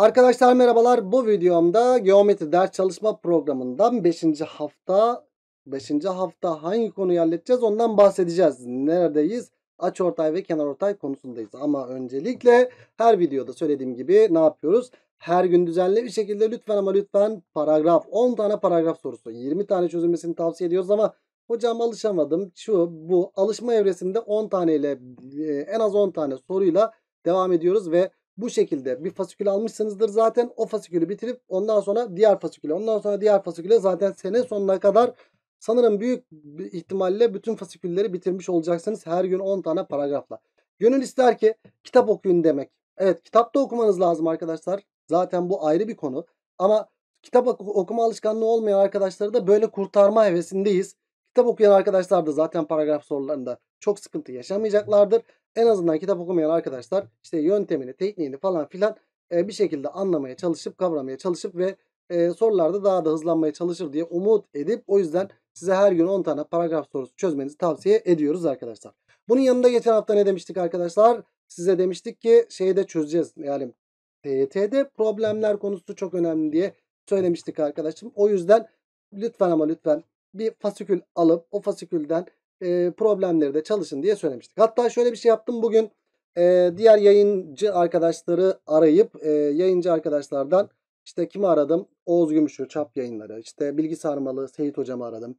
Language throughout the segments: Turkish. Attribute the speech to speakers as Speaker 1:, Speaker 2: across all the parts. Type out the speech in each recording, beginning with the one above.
Speaker 1: Arkadaşlar merhabalar. Bu videomda geometri ders çalışma programından 5. hafta 5. hafta hangi konuyu halledeceğiz ondan bahsedeceğiz. Neredeyiz? Açıortay ve kenarortay konusundayız. Ama öncelikle her videoda söylediğim gibi ne yapıyoruz? Her gün düzenli bir şekilde lütfen ama lütfen paragraf 10 tane paragraf sorusu 20 tane çözülmesini tavsiye ediyoruz ama hocam alışamadım. Şu bu alışma evresinde 10 tane ile e, en az 10 tane soruyla devam ediyoruz ve bu şekilde bir fasikül almışsınızdır zaten. O fasikülü bitirip ondan sonra diğer fasiküle, ondan sonra diğer fasiküle zaten sene sonuna kadar sanırım büyük ihtimalle bütün fasikülleri bitirmiş olacaksınız. Her gün 10 tane paragrafla. Gönül ister ki kitap okuyun demek. Evet kitapta okumanız lazım arkadaşlar. Zaten bu ayrı bir konu. Ama kitap okuma alışkanlığı olmayan arkadaşları da böyle kurtarma hevesindeyiz. Kitap okuyan arkadaşlar da zaten paragraf sorularında çok sıkıntı yaşamayacaklardır. En azından kitap okumayan arkadaşlar işte yöntemini, tekniğini falan filan e, bir şekilde anlamaya çalışıp, kavramaya çalışıp ve e, sorularda daha da hızlanmaya çalışır diye umut edip o yüzden size her gün 10 tane paragraf sorusu çözmenizi tavsiye ediyoruz arkadaşlar. Bunun yanında geçen hafta ne demiştik arkadaşlar? Size demiştik ki şeyi de çözeceğiz. Yani TYT'de problemler konusu çok önemli diye söylemiştik arkadaşım. O yüzden lütfen ama lütfen bir fasikül alıp o fasikülden e, problemleri de çalışın diye söylemiştik. Hatta şöyle bir şey yaptım bugün. E, diğer yayıncı arkadaşları arayıp e, yayıncı arkadaşlardan işte kimi aradım? Oğuz Gümüşür, Çap Yayınları. işte Bilgi Sarmalı, Seyit Hocam'ı aradım.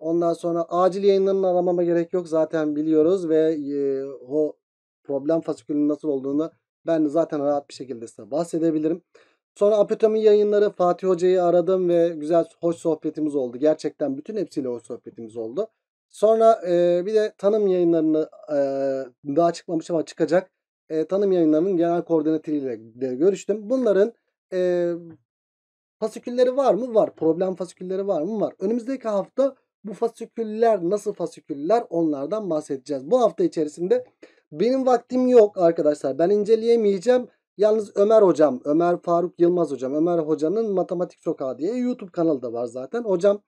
Speaker 1: Ondan sonra acil yayınlarını aramama gerek yok. Zaten biliyoruz ve e, o problem fasikülünün nasıl olduğunu ben zaten rahat bir şekilde size bahsedebilirim. Sonra Apitomi yayınları Fatih Hoca'yı aradım ve güzel hoş sohbetimiz oldu. Gerçekten bütün hepsiyle hoş sohbetimiz oldu. Sonra e, bir de tanım yayınlarını e, daha çıkmamış ama çıkacak. E, tanım yayınlarının genel koordinatörüyle de görüştüm. Bunların e, fasikülleri var mı? Var. Problem fasikülleri var mı? Var. Önümüzdeki hafta bu fasiküller nasıl fasiküller onlardan bahsedeceğiz. Bu hafta içerisinde benim vaktim yok arkadaşlar. Ben inceleyemeyeceğim. Yalnız Ömer hocam, Ömer Faruk Yılmaz hocam, Ömer hocanın Matematik Sokağı diye YouTube kanalı da var zaten. Hocam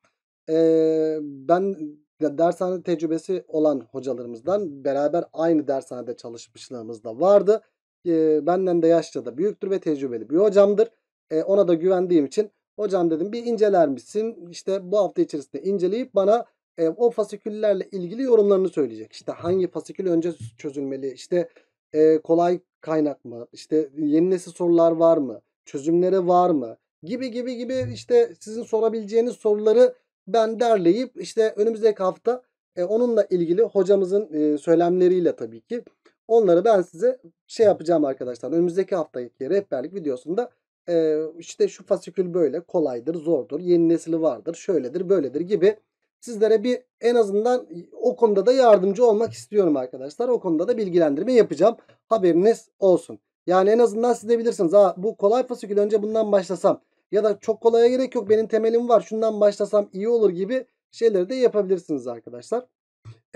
Speaker 1: ee, ben dershane tecrübesi olan hocalarımızdan beraber aynı dershanede çalışmışlığımız da vardı. E, benden de yaşça da büyüktür ve tecrübeli bir hocamdır. E, ona da güvendiğim için hocam dedim bir inceler misin? İşte bu hafta içerisinde inceleyip bana e, o fasiküllerle ilgili yorumlarını söyleyecek. İşte hangi fasikül önce çözülmeli? İşte e, kolay kaynak mı? İşte yeni nesil sorular var mı? Çözümlere var mı? Gibi gibi gibi işte sizin sorabileceğiniz soruları ben derleyip işte önümüzdeki hafta e, onunla ilgili hocamızın e, söylemleriyle tabii ki onları ben size şey yapacağım arkadaşlar. Önümüzdeki haftaki rehberlik videosunda e, işte şu fasikül böyle kolaydır, zordur, yeni nesli vardır, şöyledir, böyledir gibi sizlere bir en azından o konuda da yardımcı olmak istiyorum arkadaşlar. O konuda da bilgilendirme yapacağım. Haberiniz olsun. Yani en azından siz de bilirsiniz. Aa, bu kolay fasikül önce bundan başlasam. Ya da çok kolaya gerek yok benim temelim var şundan başlasam iyi olur gibi şeyleri de yapabilirsiniz arkadaşlar.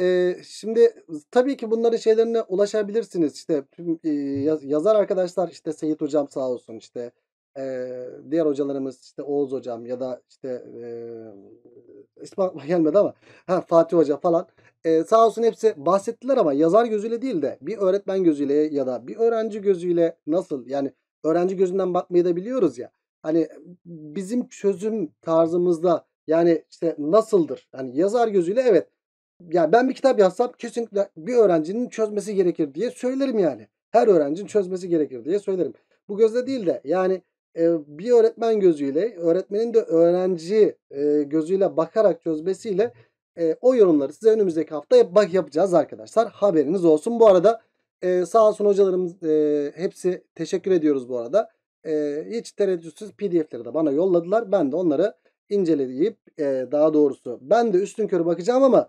Speaker 1: Ee, şimdi tabii ki bunların şeylerine ulaşabilirsiniz. İşte tüm e, yazar arkadaşlar işte Seyit hocam sağ olsun işte e, diğer hocalarımız işte Oğuz hocam ya da işte e, ismi aklıma gelmedi ama ha, Fatih hoca falan e, sağ olsun hepsi bahsettiler ama yazar gözüyle değil de bir öğretmen gözüyle ya da bir öğrenci gözüyle nasıl yani öğrenci gözünden bakmayı da biliyoruz ya hani bizim çözüm tarzımızda yani işte nasıldır yani yazar gözüyle evet yani ben bir kitap yazsam kesinlikle bir öğrencinin çözmesi gerekir diye söylerim yani. Her öğrencinin çözmesi gerekir diye söylerim. Bu gözle değil de yani bir öğretmen gözüyle, öğretmenin de öğrenci gözüyle bakarak çözmesiyle o yorumları size önümüzdeki hafta bak yapacağız arkadaşlar. Haberiniz olsun. Bu arada sağ olsun hocalarımız hepsi teşekkür ediyoruz bu arada. Hiç tereddütsüz pdf'leri de bana yolladılar. Ben de onları inceleyip daha doğrusu ben de üstün körü bakacağım ama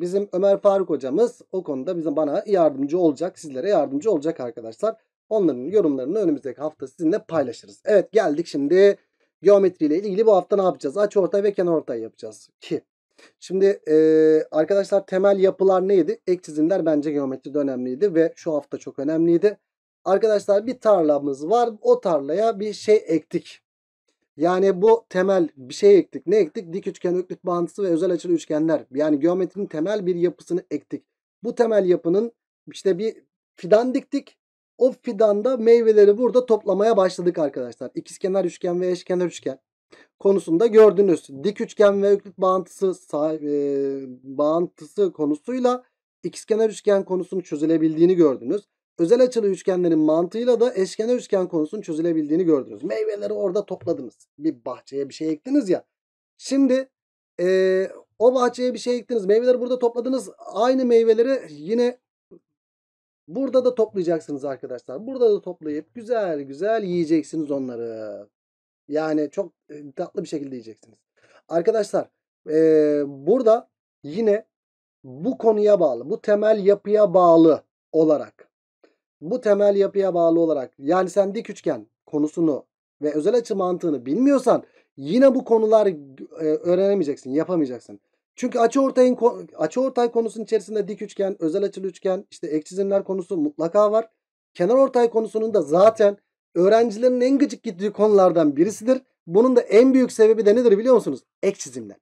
Speaker 1: bizim Ömer Faruk hocamız o konuda bizim bana yardımcı olacak. Sizlere yardımcı olacak arkadaşlar. Onların yorumlarını önümüzdeki hafta sizinle paylaşırız. Evet geldik şimdi geometriyle ilgili bu hafta ne yapacağız? Aç ortay ve kenar ortay yapacağız. Ki Şimdi e, arkadaşlar temel yapılar neydi? Ek çizimler bence geometride önemliydi ve şu hafta çok önemliydi. Arkadaşlar bir tarlamız var. O tarlaya bir şey ektik. Yani bu temel bir şey ektik. Ne ektik? Dik üçgen, öklük bağıntısı ve özel açılı üçgenler. Yani geometrinin temel bir yapısını ektik. Bu temel yapının işte bir fidan diktik. O fidanda meyveleri burada toplamaya başladık arkadaşlar. İkizkenar üçgen ve eşkenar üçgen konusunda gördünüz. Dik üçgen ve öklit bağıntısı sahip, e, bağıntısı konusuyla ikizkenar üçgen konusunun çözülebildiğini gördünüz. Özel açılı üçgenlerin mantığıyla da eşkenar üçgen konusunun çözülebildiğini gördünüz. Meyveleri orada topladınız. Bir bahçeye bir şey ektiniz ya. Şimdi e, o bahçeye bir şey ektiniz. Meyveleri burada topladınız. Aynı meyveleri yine Burada da toplayacaksınız arkadaşlar. Burada da toplayıp güzel güzel yiyeceksiniz onları. Yani çok tatlı e, bir şekilde yiyeceksiniz. Arkadaşlar e, burada yine bu konuya bağlı, bu temel yapıya bağlı olarak bu temel yapıya bağlı olarak yani sen dik üçgen konusunu ve özel açı mantığını bilmiyorsan yine bu konular e, öğrenemeyeceksin, yapamayacaksın. Çünkü açı ortayın açı ortay konusunun içerisinde dik üçgen, özel açılı üçgen, işte ek çizimler konusu mutlaka var. Kenar ortay konusunun da zaten öğrencilerin en gıcık gittiği konulardan birisidir. Bunun da en büyük sebebi de nedir biliyor musunuz? Ek çizimler.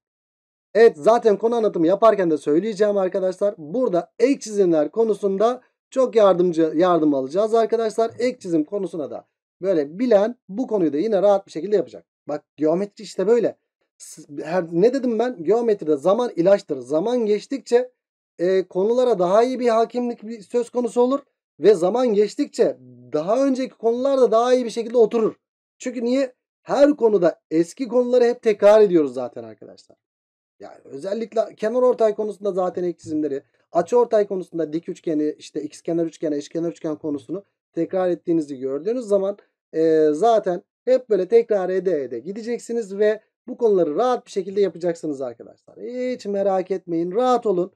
Speaker 1: Evet zaten konu anlatımı yaparken de söyleyeceğim arkadaşlar. Burada ek çizimler konusunda çok yardımcı yardım alacağız arkadaşlar. Ek çizim konusuna da böyle bilen bu konuyu da yine rahat bir şekilde yapacak. Bak geometri işte böyle her, ne dedim ben? Geometride zaman ilaçtır. Zaman geçtikçe e, konulara daha iyi bir hakimlik bir söz konusu olur ve zaman geçtikçe daha önceki konular da daha iyi bir şekilde oturur. Çünkü niye? Her konuda eski konuları hep tekrar ediyoruz zaten arkadaşlar. Yani özellikle kenar ortay konusunda zaten eksilizmleri, açı ortay konusunda dik üçgeni, işte x kenar üçgeni, eşkenar üçgen konusunu tekrar ettiğinizi gördüğünüz zaman e, zaten hep böyle tekrar ede ede gideceksiniz ve bu konuları rahat bir şekilde yapacaksınız arkadaşlar. Hiç merak etmeyin. Rahat olun.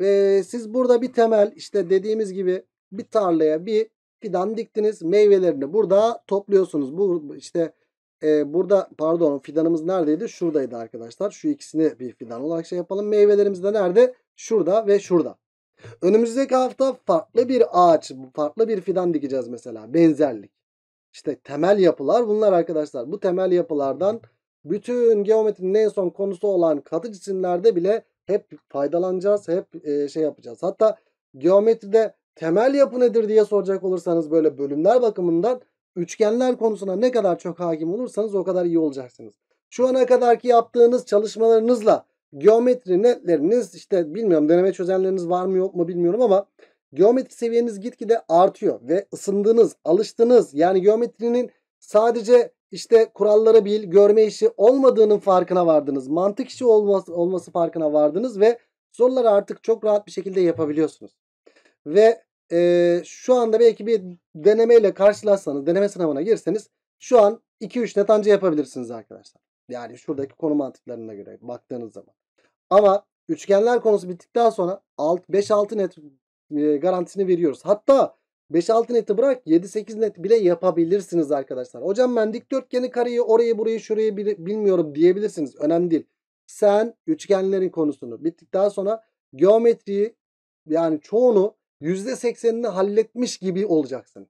Speaker 1: ve siz burada bir temel işte dediğimiz gibi bir tarlaya bir fidan diktiniz. Meyvelerini burada topluyorsunuz. Bu işte e, burada pardon fidanımız neredeydi? Şuradaydı arkadaşlar. Şu ikisini bir fidan olarak şey yapalım. Meyvelerimiz de nerede? Şurada ve şurada. Önümüzdeki hafta farklı bir ağaç, farklı bir fidan dikeceğiz mesela. Benzerlik. İşte temel yapılar bunlar arkadaşlar. Bu temel yapılardan bütün geometrinin en son konusu olan katı cisimlerde bile hep faydalanacağız. Hep e, şey yapacağız. Hatta geometride temel yapı nedir diye soracak olursanız böyle bölümler bakımından üçgenler konusuna ne kadar çok hakim olursanız o kadar iyi olacaksınız. Şu ana kadarki yaptığınız çalışmalarınızla geometri netleriniz işte bilmiyorum deneme çözenleriniz var mı yok mu bilmiyorum ama geometri seviyeniz gitgide artıyor ve ısındınız, alıştınız. Yani geometrinin sadece işte kuralları bil, görme işi olmadığının farkına vardınız. Mantık işi olması, olması farkına vardınız ve soruları artık çok rahat bir şekilde yapabiliyorsunuz. Ve e, şu anda belki bir denemeyle karşılaşsanız, deneme sınavına girseniz şu an 2-3 net anca yapabilirsiniz arkadaşlar. Yani şuradaki konu mantıklarına göre baktığınız zaman. Ama üçgenler konusu bittikten sonra 5-6 net e, garantisini veriyoruz. Hatta 5-6 neti bırak 7-8 net bile yapabilirsiniz arkadaşlar. Hocam ben dikdörtgeni kareyi orayı burayı şurayı bilmiyorum diyebilirsiniz. Önemli değil. Sen üçgenlerin konusunu bittikten sonra geometriyi yani çoğunu %80'ini halletmiş gibi olacaksın.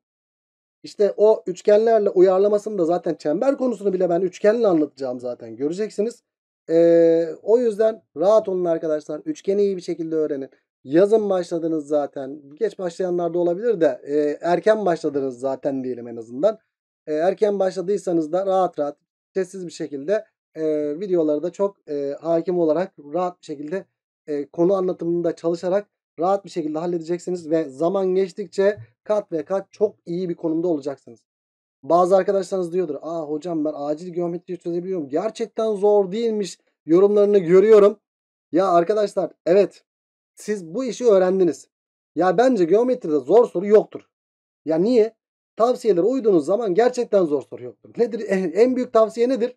Speaker 1: İşte o üçgenlerle uyarlamasını da zaten çember konusunu bile ben üçgenle anlatacağım zaten göreceksiniz. Ee, o yüzden rahat olun arkadaşlar. Üçgeni iyi bir şekilde öğrenin. Yazın başladınız zaten. Geç başlayanlar da olabilir de e, erken başladınız zaten diyelim en azından. E, erken başladıysanız da rahat rahat sessiz bir şekilde e, videoları da çok e, hakim olarak rahat bir şekilde e, konu anlatımında çalışarak rahat bir şekilde halledeceksiniz ve zaman geçtikçe kat ve kat çok iyi bir konumda olacaksınız. Bazı arkadaşlarınız diyordur. Aa hocam ben acil geometriyi çözebiliyorum. Gerçekten zor değilmiş yorumlarını görüyorum. Ya arkadaşlar evet siz bu işi öğrendiniz. Ya bence geometride zor soru yoktur. Ya niye? Tavsiyelere uyduğunuz zaman gerçekten zor soru yoktur. Nedir? En büyük tavsiye nedir?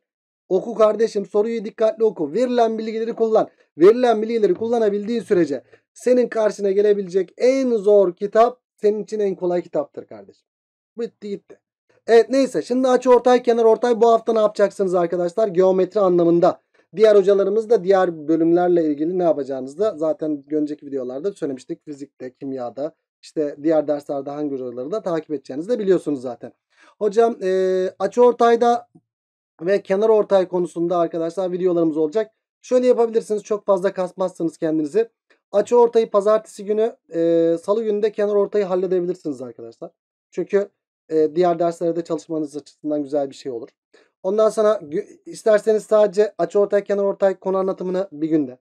Speaker 1: Oku kardeşim soruyu dikkatli oku. Verilen bilgileri kullan. Verilen bilgileri kullanabildiğin sürece senin karşına gelebilecek en zor kitap senin için en kolay kitaptır kardeşim. Bitti gitti. Evet neyse şimdi açı ortay kenar ortay bu hafta ne yapacaksınız arkadaşlar? Geometri anlamında. Diğer hocalarımız da diğer bölümlerle ilgili ne yapacağınızı da zaten önceki videolarda söylemiştik. Fizikte, kimyada, işte diğer derslerde hangi hocaları da takip edeceğinizi de biliyorsunuz zaten. Hocam e, açı ortayda ve kenar ortay konusunda arkadaşlar videolarımız olacak. Şöyle yapabilirsiniz çok fazla kasmazsınız kendinizi. Açı ortayı pazartesi günü e, salı de kenar ortayı halledebilirsiniz arkadaşlar. Çünkü e, diğer derslerde çalışmanız açısından güzel bir şey olur. Ondan sonra isterseniz sadece açı ortay kenar ortay konu anlatımını bir günde.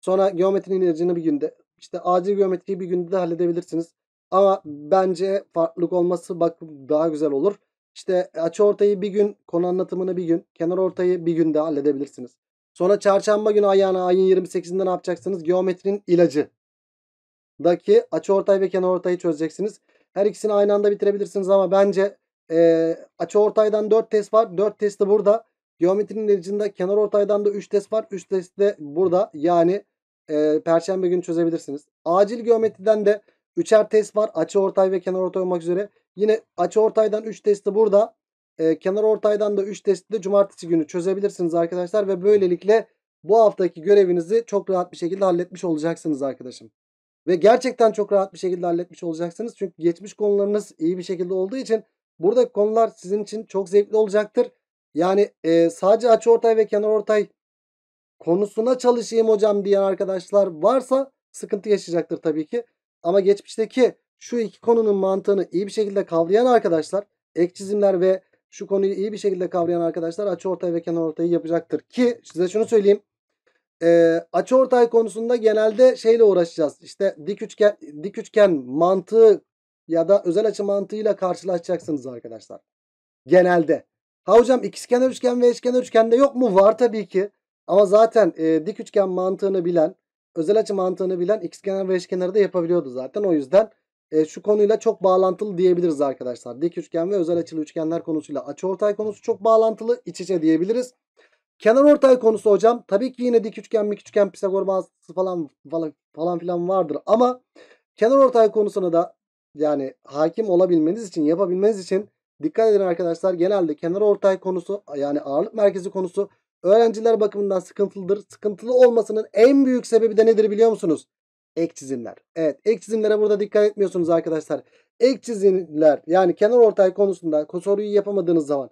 Speaker 1: Sonra geometrinin ilacını bir günde. İşte acil geometriyi bir günde de halledebilirsiniz. Ama bence farklılık olması bak daha güzel olur. İşte açı ortayı bir gün, konu anlatımını bir gün, kenar ortayı bir günde halledebilirsiniz. Sonra çarşamba günü ayağına ayın 28'inde ne yapacaksınız? Geometrinin ilacı daki açı ortay ve kenar ortayı çözeceksiniz. Her ikisini aynı anda bitirebilirsiniz ama bence e, açı ortaydan 4 test var. 4 testi burada. Geometrinin içinde kenar ortaydan da 3 test var. 3 test de burada. Yani e, perşembe günü çözebilirsiniz. Acil geometriden de 3'er test var. Açı ortay ve kenar ortay olmak üzere. Yine açı ortaydan 3 testi burada. E, kenar ortaydan da 3 testi de cumartesi günü çözebilirsiniz arkadaşlar. Ve böylelikle bu haftaki görevinizi çok rahat bir şekilde halletmiş olacaksınız arkadaşım. Ve gerçekten çok rahat bir şekilde halletmiş olacaksınız. Çünkü geçmiş konularınız iyi bir şekilde olduğu için Buradaki konular sizin için çok zevkli olacaktır. Yani e, sadece açı ortay ve kenar ortay konusuna çalışayım hocam diyen arkadaşlar varsa sıkıntı yaşayacaktır tabii ki. Ama geçmişteki şu iki konunun mantığını iyi bir şekilde kavrayan arkadaşlar ek çizimler ve şu konuyu iyi bir şekilde kavrayan arkadaşlar açı ortay ve kenar ortayı yapacaktır. Ki size şunu söyleyeyim. E, açı ortay konusunda genelde şeyle uğraşacağız. İşte dik üçgen, dik üçgen mantığı ya da özel açı mantığıyla karşılaşacaksınız arkadaşlar. Genelde. Ha hocam ikizkenar üçgen ve eşkenar üçgende yok mu? Var tabii ki. Ama zaten e, dik üçgen mantığını bilen, özel açı mantığını bilen ikizkenar ve eşkenarı da yapabiliyordu zaten. O yüzden e, şu konuyla çok bağlantılı diyebiliriz arkadaşlar. Dik üçgen ve özel açılı üçgenler konusuyla açıortay konusu çok bağlantılı iç içe diyebiliriz. Kenar ortay konusu hocam tabii ki yine dik üçgen, mik üçgen, Pisagor bağıntısı falan falan falan filan vardır ama kenar ortay konusuna da yani hakim olabilmeniz için, yapabilmeniz için dikkat edin arkadaşlar. Genelde kenar ortay konusu yani ağırlık merkezi konusu öğrenciler bakımından sıkıntılıdır. Sıkıntılı olmasının en büyük sebebi de nedir biliyor musunuz? Ek çizimler. Evet ek çizimlere burada dikkat etmiyorsunuz arkadaşlar. Ek çizimler yani kenar ortay konusunda soruyu yapamadığınız zaman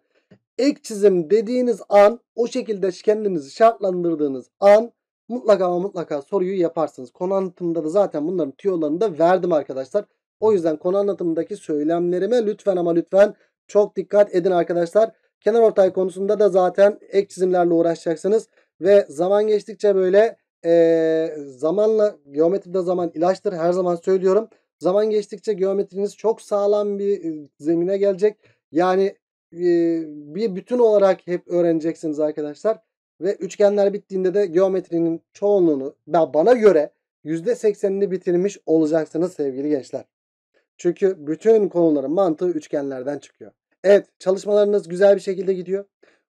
Speaker 1: ek çizim dediğiniz an o şekilde kendinizi şartlandırdığınız an mutlaka ama mutlaka soruyu yaparsınız. Konu anlatımında da zaten bunların tüyolarını da verdim arkadaşlar. O yüzden konu anlatımındaki söylemlerime lütfen ama lütfen çok dikkat edin arkadaşlar. Kenar ortay konusunda da zaten ek çizimlerle uğraşacaksınız. Ve zaman geçtikçe böyle e, zamanla geometride zaman ilaçtır her zaman söylüyorum. Zaman geçtikçe geometriniz çok sağlam bir zemine gelecek. Yani e, bir bütün olarak hep öğreneceksiniz arkadaşlar. Ve üçgenler bittiğinde de geometrinin çoğunluğunu bana göre %80'ini bitirmiş olacaksınız sevgili gençler. Çünkü bütün konuların mantığı üçgenlerden çıkıyor. Evet çalışmalarınız güzel bir şekilde gidiyor.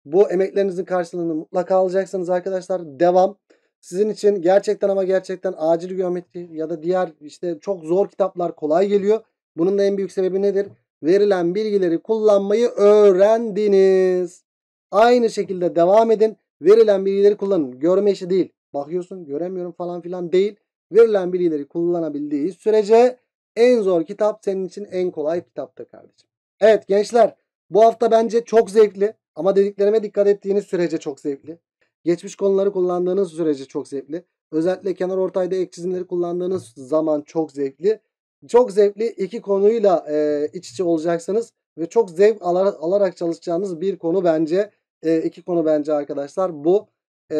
Speaker 1: Bu emeklerinizin karşılığını mutlaka alacaksınız arkadaşlar. Devam. Sizin için gerçekten ama gerçekten acil geometri ya da diğer işte çok zor kitaplar kolay geliyor. Bunun da en büyük sebebi nedir? Verilen bilgileri kullanmayı öğrendiniz. Aynı şekilde devam edin. Verilen bilgileri kullanın. Görme işi değil. Bakıyorsun göremiyorum falan filan değil. Verilen bilgileri kullanabildiği sürece en zor kitap senin için en kolay kitapta kardeşim. Evet gençler bu hafta bence çok zevkli ama dediklerime dikkat ettiğiniz sürece çok zevkli. Geçmiş konuları kullandığınız sürece çok zevkli. Özellikle kenar ortayda ek çizimleri kullandığınız zaman çok zevkli. Çok zevkli iki konuyla e, iç içe olacaksınız ve çok zevk alarak, alarak çalışacağınız bir konu bence e, iki konu bence arkadaşlar bu e,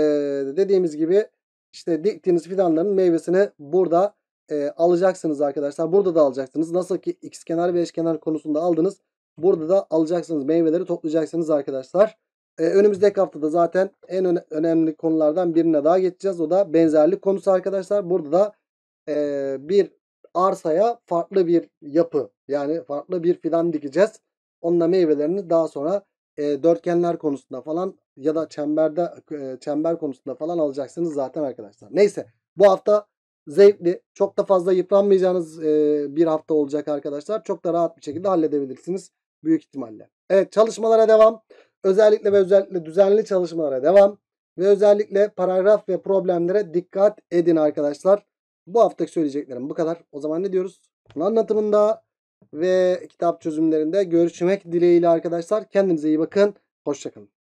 Speaker 1: dediğimiz gibi işte diktiğiniz fidanların meyvesini burada e, alacaksınız arkadaşlar. Burada da alacaksınız. Nasıl ki x kenar ve eş kenar konusunda aldınız. Burada da alacaksınız. Meyveleri toplayacaksınız arkadaşlar. E, önümüzdeki haftada zaten en öne önemli konulardan birine daha geçeceğiz. O da benzerlik konusu arkadaşlar. Burada da e, bir arsaya farklı bir yapı yani farklı bir fidan dikeceğiz. Onunla meyvelerini daha sonra e, dörtgenler konusunda falan ya da çemberde e, çember konusunda falan alacaksınız zaten arkadaşlar. Neyse bu hafta zevkli, çok da fazla yıpranmayacağınız e, bir hafta olacak arkadaşlar. Çok da rahat bir şekilde halledebilirsiniz büyük ihtimalle. Evet çalışmalara devam. Özellikle ve özellikle düzenli çalışmalara devam. Ve özellikle paragraf ve problemlere dikkat edin arkadaşlar. Bu haftaki söyleyeceklerim bu kadar. O zaman ne diyoruz? Bunun anlatımında ve kitap çözümlerinde görüşmek dileğiyle arkadaşlar. Kendinize iyi bakın. Hoşçakalın.